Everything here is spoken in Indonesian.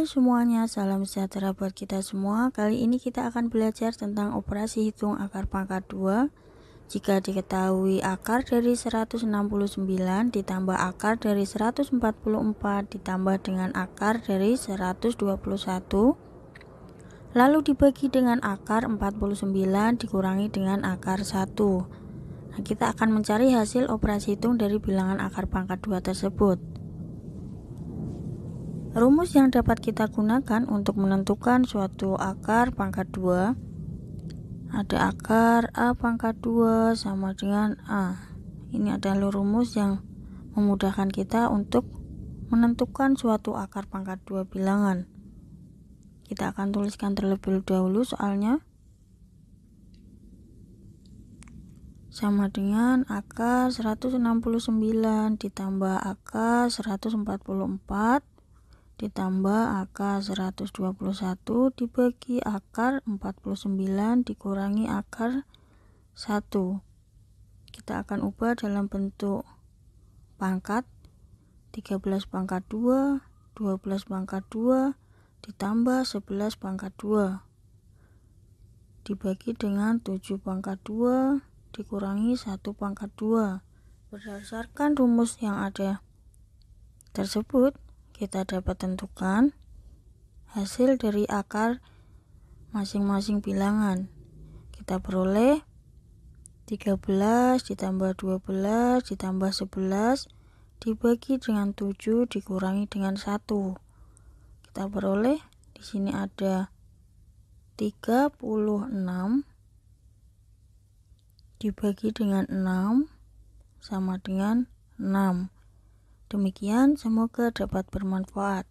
halo semuanya, salam sejahtera buat kita semua. Kali ini kita akan belajar tentang operasi hitung akar pangkat 2. Jika diketahui akar dari 169 ditambah akar dari 144 ditambah dengan akar dari 121 lalu dibagi dengan akar 49 dikurangi dengan akar 1. Nah, kita akan mencari hasil operasi hitung dari bilangan akar pangkat 2 tersebut. Rumus yang dapat kita gunakan untuk menentukan suatu akar pangkat 2 ada akar A pangkat 2 sama dengan A. Ini adalah rumus yang memudahkan kita untuk menentukan suatu akar pangkat 2 bilangan. Kita akan tuliskan terlebih dahulu soalnya. Sama dengan akar 169 ditambah akar 144 ditambah akar 121 dibagi akar 49 dikurangi akar 1 kita akan ubah dalam bentuk pangkat 13 pangkat 2 12 pangkat 2 ditambah 11 pangkat 2 dibagi dengan 7 pangkat 2 dikurangi 1 pangkat 2 berdasarkan rumus yang ada tersebut kita dapat tentukan hasil dari akar masing-masing bilangan. Kita peroleh 13 ditambah 12 ditambah 11 dibagi dengan 7 dikurangi dengan 1. Kita peroleh di sini ada 36 dibagi dengan 6 sama dengan 6. Demikian, semoga dapat bermanfaat.